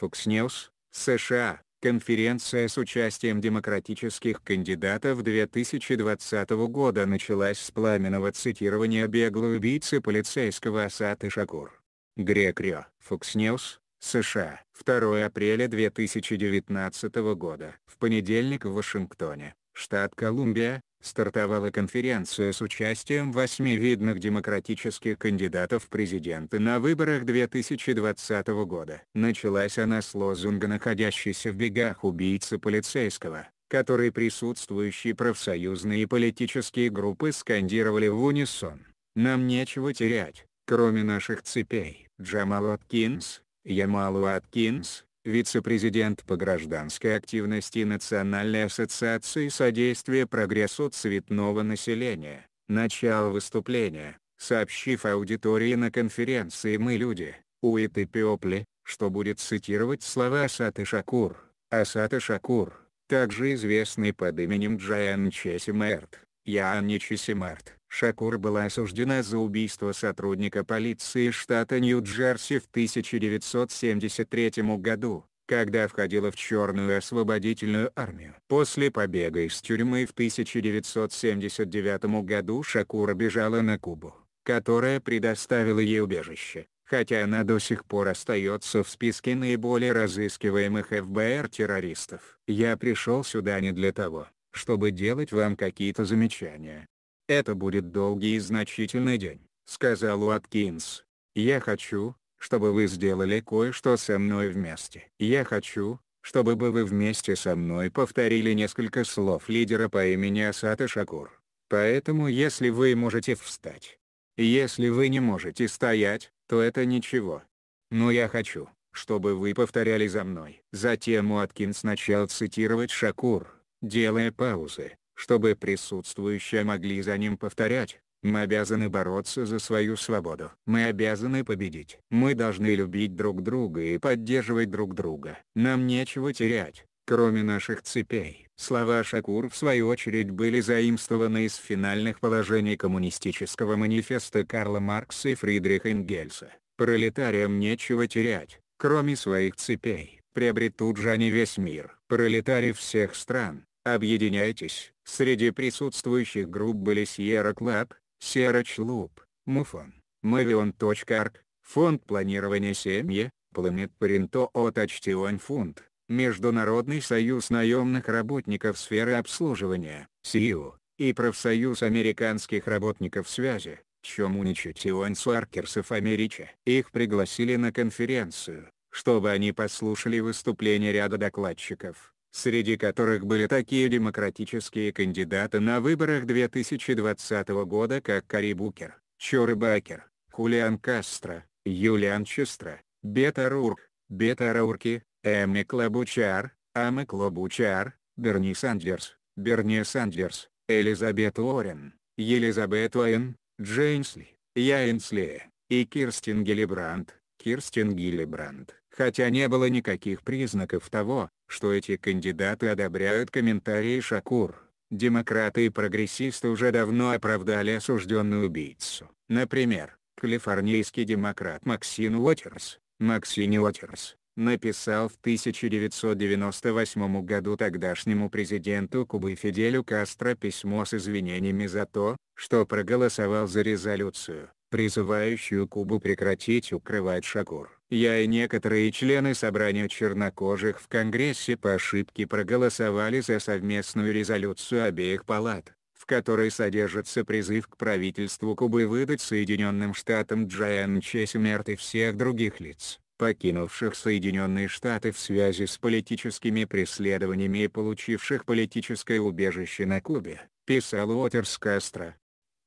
Fox News, США, конференция с участием демократических кандидатов 2020 года началась с пламенного цитирования беглой убийцы полицейского Асаты Шакур. Грек Рио, Fox News, США, 2 апреля 2019 года, в понедельник в Вашингтоне штат Колумбия, стартовала конференция с участием восьми видных демократических кандидатов в президенты на выборах 2020 года. Началась она с лозунга находящейся в бегах убийцы полицейского, который присутствующие профсоюзные и политические группы скандировали в унисон. Нам нечего терять, кроме наших цепей. Джамал Аткинс, Ямалу Аткинс, вице-президент по гражданской активности Национальной ассоциации содействия прогрессу цветного населения, начал выступление, сообщив аудитории на конференции «Мы люди», Уиты Пиопли, что будет цитировать слова Асаты Шакур. Асата Шакур, также известный под именем Джаян Чесимерт, Яанни Чисимарт. Шакур была осуждена за убийство сотрудника полиции штата Нью-Джерси в 1973 году, когда входила в Черную освободительную армию. После побега из тюрьмы в 1979 году Шакур бежала на Кубу, которая предоставила ей убежище, хотя она до сих пор остается в списке наиболее разыскиваемых ФБР террористов. «Я пришел сюда не для того, чтобы делать вам какие-то замечания. Это будет долгий и значительный день, сказал Уаткинс. Я хочу, чтобы вы сделали кое-что со мной вместе. Я хочу, чтобы бы вы вместе со мной повторили несколько слов лидера по имени Асата Шакур. Поэтому если вы можете встать. Если вы не можете стоять, то это ничего. Но я хочу, чтобы вы повторяли за мной. Затем Уаткинс начал цитировать Шакур делая паузы, чтобы присутствующие могли за ним повторять. Мы обязаны бороться за свою свободу. Мы обязаны победить. Мы должны любить друг друга и поддерживать друг друга. Нам нечего терять, кроме наших цепей. Слова Шакур в свою очередь были заимствованы из финальных положений коммунистического манифеста Карла Маркса и Фридриха Энгельса. Пролетариям нечего терять, кроме своих цепей. Приобретут же они весь мир. Пролетарии всех стран, Объединяйтесь. Среди присутствующих групп были Sierra Club, Sierra Club, Mufon, Mavion.arc, Фонд планирования семьи, Planet Parento от Action Fund, Международный союз наемных работников сферы обслуживания, СИУ, и Профсоюз американских работников связи, Чомуничатион Суаркерсов Америча. Их пригласили на конференцию, чтобы они послушали выступление ряда докладчиков среди которых были такие демократические кандидаты на выборах 2020 года как Кари Букер, Чор Бакер, Хулиан Кастро, Юлиан Честра, Бета Рурк, Бета Рурки, Эмми Клобучар, Амми Клобучар, Берни Сандерс, Берни Сандерс, Элизабет Уоррен, Елизабет Уэн, Джейнсли, Яинсли, и Кирстин Гиллибранд, Кирстин Гиллибранд хотя не было никаких признаков того, что эти кандидаты одобряют комментарии Шакур. Демократы и прогрессисты уже давно оправдали осужденную убийцу. Например, калифорнийский демократ Максин Уотерс, Максин Уотерс, написал в 1998 году тогдашнему президенту Кубы Фиделю Кастро письмо с извинениями за то, что проголосовал за резолюцию, призывающую Кубу прекратить укрывать Шакур. Я и некоторые члены собрания чернокожих в Конгрессе по ошибке проголосовали за совместную резолюцию обеих палат, в которой содержится призыв к правительству Кубы выдать Соединенным Штатам Джаянче смерть и всех других лиц, покинувших Соединенные Штаты в связи с политическими преследованиями и получивших политическое убежище на Кубе, писал Уотерс Кастро.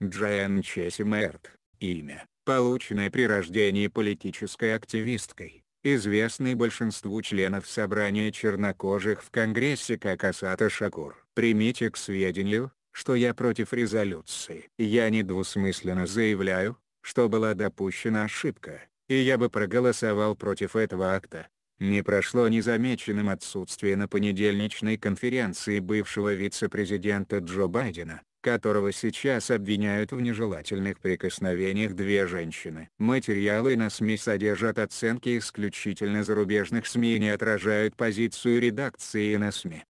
Джаянче Смерть, имя, полученной при рождении политической активисткой, известной большинству членов собрания чернокожих в Конгрессе как Асата Шакур. Примите к сведению, что я против резолюции. Я недвусмысленно заявляю, что была допущена ошибка, и я бы проголосовал против этого акта. Не прошло незамеченным отсутствие на понедельничной конференции бывшего вице-президента Джо Байдена, которого сейчас обвиняют в нежелательных прикосновениях две женщины. Материалы на СМИ содержат оценки исключительно зарубежных СМИ и не отражают позицию редакции на СМИ.